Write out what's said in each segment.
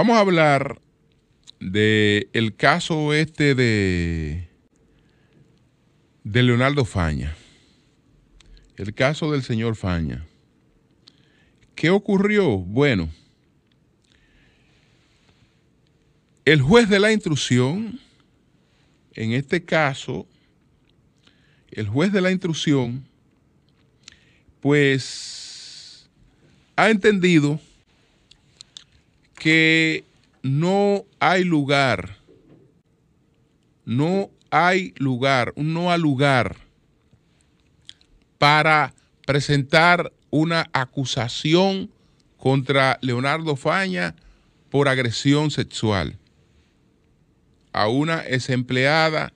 Vamos a hablar del caso este de, de Leonardo Faña. El caso del señor Faña. ¿Qué ocurrió? Bueno, el juez de la intrusión, en este caso, el juez de la intrusión, pues ha entendido que no hay lugar, no hay lugar, no hay lugar para presentar una acusación contra Leonardo Faña por agresión sexual a una ex empleada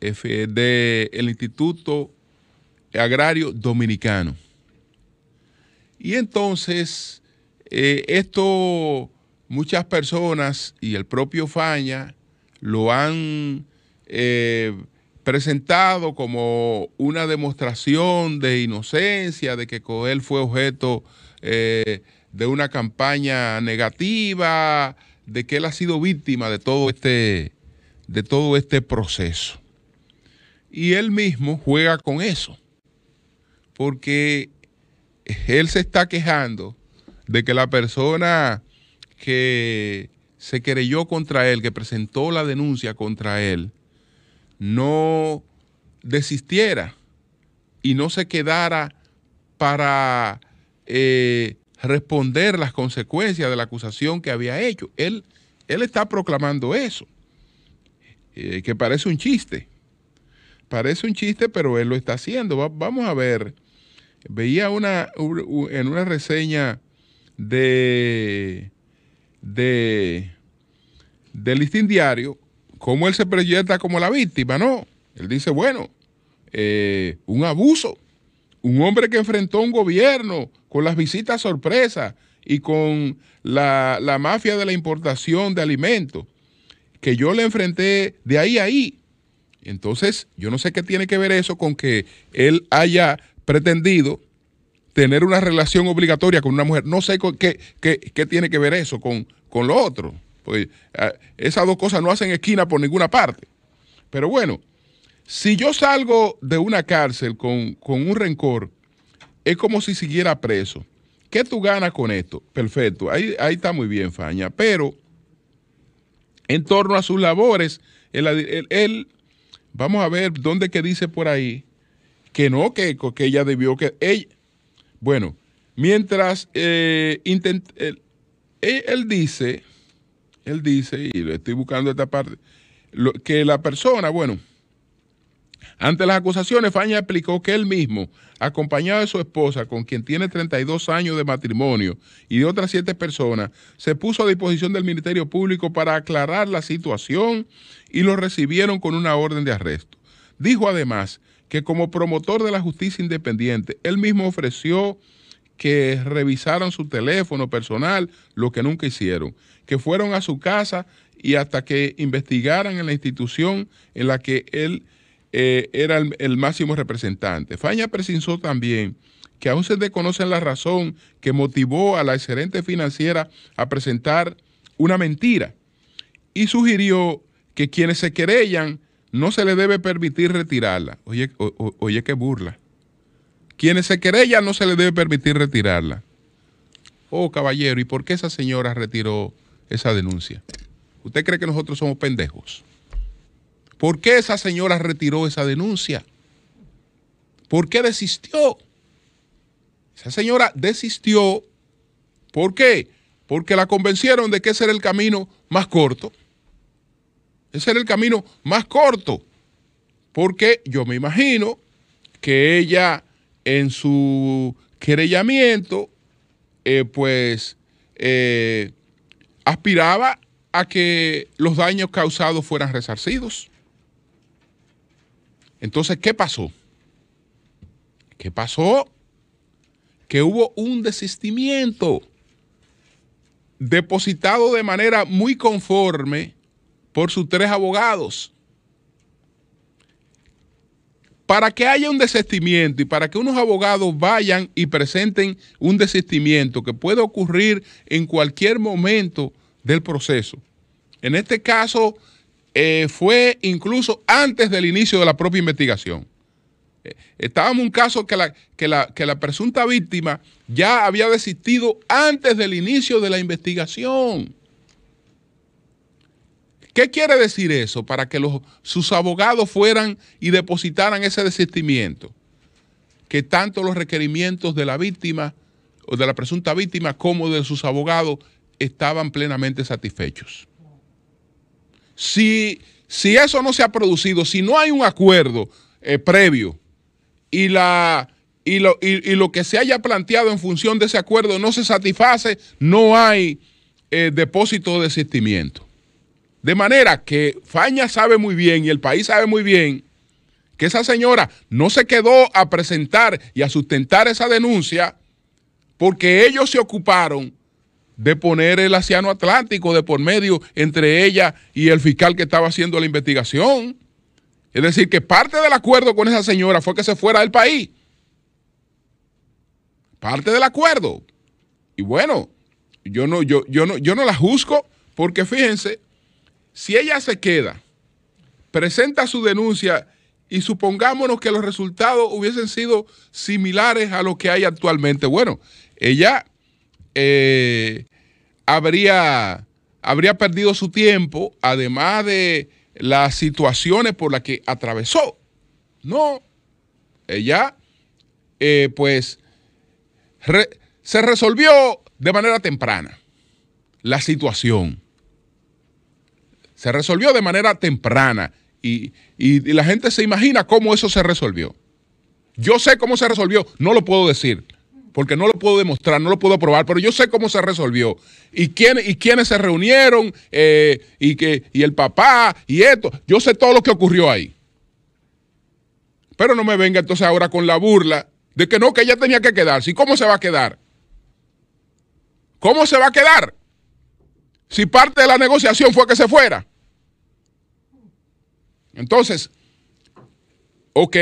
del Instituto Agrario Dominicano. Y entonces, eh, esto muchas personas y el propio Faña lo han eh, presentado como una demostración de inocencia, de que Coel fue objeto eh, de una campaña negativa, de que él ha sido víctima de todo este, de todo este proceso. Y él mismo juega con eso, porque él se está quejando de que la persona que se querelló contra él, que presentó la denuncia contra él, no desistiera y no se quedara para eh, responder las consecuencias de la acusación que había hecho. Él, él está proclamando eso, eh, que parece un chiste. Parece un chiste, pero él lo está haciendo. vamos a ver. Veía una, en una reseña de de, del listín diario, cómo él se proyecta como la víctima, ¿no? Él dice, bueno, eh, un abuso, un hombre que enfrentó un gobierno con las visitas sorpresas y con la, la mafia de la importación de alimentos, que yo le enfrenté de ahí a ahí. Entonces, yo no sé qué tiene que ver eso con que él haya pretendido tener una relación obligatoria con una mujer. No sé qué, qué, tiene que ver eso con, con lo otro. pues ah, esas dos cosas no hacen esquina por ninguna parte. Pero bueno, si yo salgo de una cárcel con, un rencor, es como si siguiera preso. ¿Qué tú ganas con esto? Perfecto, ahí, ahí está muy bien, Faña. Pero en torno a sus labores, él, vamos a ver dónde que dice por ahí que no, que, que ella debió que. Bueno, mientras eh, eh, él, dice, él dice, y lo estoy buscando esta parte, lo, que la persona, bueno, ante las acusaciones, Faña explicó que él mismo, acompañado de su esposa, con quien tiene 32 años de matrimonio, y de otras siete personas, se puso a disposición del Ministerio Público para aclarar la situación y lo recibieron con una orden de arresto. Dijo además que como promotor de la justicia independiente, él mismo ofreció que revisaran su teléfono personal, lo que nunca hicieron, que fueron a su casa y hasta que investigaran en la institución en la que él eh, era el, máximo representante. Faña precisó también que aún se desconoce la razón que motivó a la excelente financiera a presentar una mentira y sugirió que quienes se querellan no se le debe permitir retirarla. Oye, oye qué burla. Quienes se querellan no se le debe permitir retirarla. Oh, caballero, ¿y por qué esa señora retiró esa denuncia? ¿Usted cree que nosotros somos pendejos? ¿Por qué esa señora retiró esa denuncia? ¿Por qué desistió? Esa señora desistió. ¿Por qué? Porque la convencieron de que ese era el camino más corto. Ese era el camino más corto, porque yo me imagino que ella en su querellamiento, eh, pues, eh, aspiraba a que los daños causados fueran resarcidos. Entonces, ¿qué pasó? ¿Qué pasó? Que hubo un desistimiento depositado de manera muy conforme por sus tres abogados. Para que haya un desistimiento y para que unos abogados vayan y presenten un desistimiento que puede ocurrir en cualquier momento del proceso. En este caso eh, fue incluso antes del inicio de la propia investigación. Eh, estábamos en un caso que la, que, la, que la presunta víctima ya había desistido antes del inicio de la investigación. ¿Qué quiere decir eso para que sus abogados fueran y depositaran ese desistimiento? Que tanto los requerimientos de la víctima o de la presunta víctima como de sus abogados estaban plenamente satisfechos. Si, eso no se ha producido, si no hay un acuerdo eh, previo y lo, que se haya planteado en función de ese acuerdo no se satisface, no hay eh, depósito de desistimiento. De manera que Faña sabe muy bien y el país sabe muy bien que esa señora no se quedó a presentar y a sustentar esa denuncia porque ellos se ocuparon de poner el Océano Atlántico de por medio entre ella y el fiscal que estaba haciendo la investigación. Es decir, que parte del acuerdo con esa señora fue que se fuera del país. Parte del acuerdo. Y bueno, yo no, yo, yo no, yo no la juzgo porque fíjense, si ella se queda, presenta su denuncia y supongámonos que los resultados hubiesen sido similares a los que hay actualmente, bueno, ella eh, habría, habría perdido su tiempo, además de las situaciones por las que atravesó. No, ella, eh, pues, se resolvió de manera temprana la situación. Se resolvió de manera temprana y, la gente se imagina cómo eso se resolvió. Yo sé cómo se resolvió, no lo puedo decir, porque no lo puedo demostrar, no lo puedo probar, pero yo sé cómo se resolvió. Y, quién, y quiénes se reunieron, eh, y, que, y el papá, y esto. Yo sé todo lo que ocurrió ahí. Pero no me venga entonces ahora con la burla de que no, que ella tenía que quedarse. ¿Y cómo se va a quedar? ¿Cómo se va a quedar? Si parte de la negociación fue que se fuera. Entonces, ok,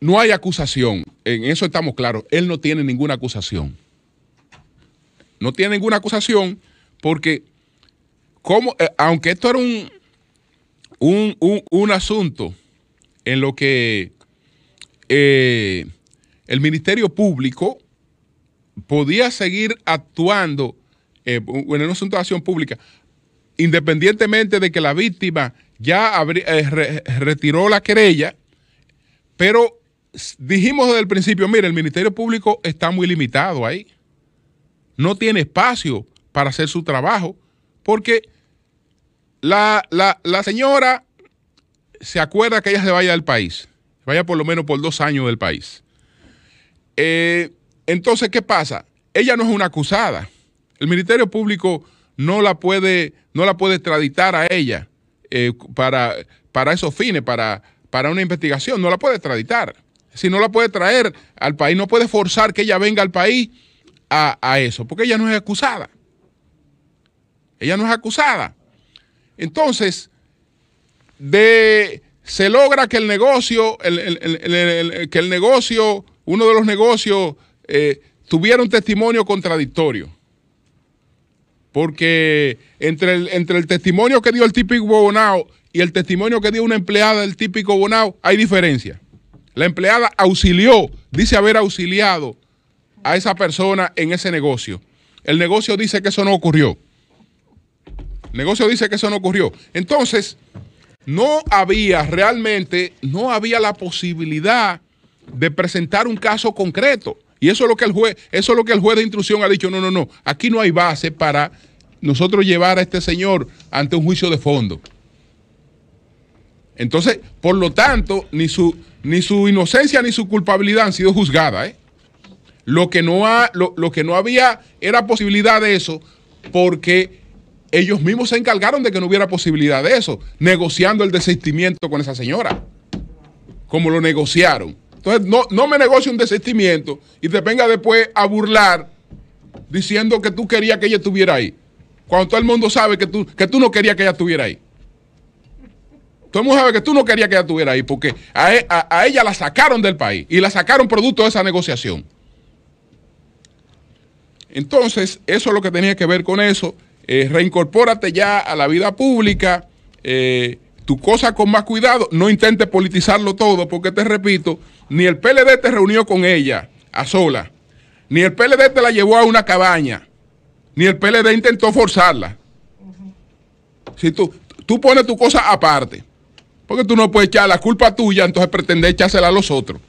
no hay acusación. En eso estamos claros. Él no tiene ninguna acusación. No tiene ninguna acusación porque, como, eh, aunque esto era un, un, asunto en lo que eh, el Ministerio Público podía seguir actuando eh, en un asunto de acción pública, independientemente de que la víctima ya eh, retiró la querella, pero dijimos desde el principio, mire, el Ministerio Público está muy limitado ahí. No tiene espacio para hacer su trabajo, porque la, señora se acuerda que ella se vaya del país, vaya por lo menos por dos años del país. Eh, entonces, ¿qué pasa? Ella no es una acusada. El Ministerio Público no la puede, no la puede extraditar a ella eh, para, para esos fines, para, para una investigación, no la puede extraditar. Si no la puede traer al país, no puede forzar que ella venga al país a, eso, porque ella no es acusada. Ella no es acusada. Entonces, de, se logra que el negocio, que el negocio, uno de los negocios, eh, tuviera un testimonio contradictorio. Porque entre el, entre el testimonio que dio el típico Bonao y el testimonio que dio una empleada del típico Bonao, hay diferencia. La empleada auxilió, dice haber auxiliado a esa persona en ese negocio. El negocio dice que eso no ocurrió. El negocio dice que eso no ocurrió. Entonces, no había realmente, no había la posibilidad de presentar un caso concreto. Y eso es lo que el juez, eso es lo que el juez de instrucción ha dicho, no, no, no, aquí no hay base para nosotros llevar a este señor ante un juicio de fondo. Entonces, por lo tanto, ni su, ni su inocencia ni su culpabilidad han sido juzgadas. ¿eh? Lo, que no ha, lo, lo que no había era posibilidad de eso porque ellos mismos se encargaron de que no hubiera posibilidad de eso, negociando el desistimiento con esa señora, como lo negociaron. Entonces, no, me negocie un desistimiento y te venga después a burlar diciendo que tú querías que ella estuviera ahí. Cuando todo el mundo sabe que tú, que tú no querías que ella estuviera ahí. Todo el mundo sabe que tú no querías que ella estuviera ahí porque a, e, ella la sacaron del país y la sacaron producto de esa negociación. Entonces, eso es lo que tenía que ver con eso. Eh, reincorpórate ya a la vida pública, eh, tu cosa con más cuidado, no intentes politizarlo todo, porque te repito, ni el PLD te reunió con ella a sola. Ni el PLD te la llevó a una cabaña. Ni el PLD intentó forzarla. Si tú, tú pones tu cosa aparte, porque tú no puedes echar la culpa tuya, entonces pretender echársela a los otros.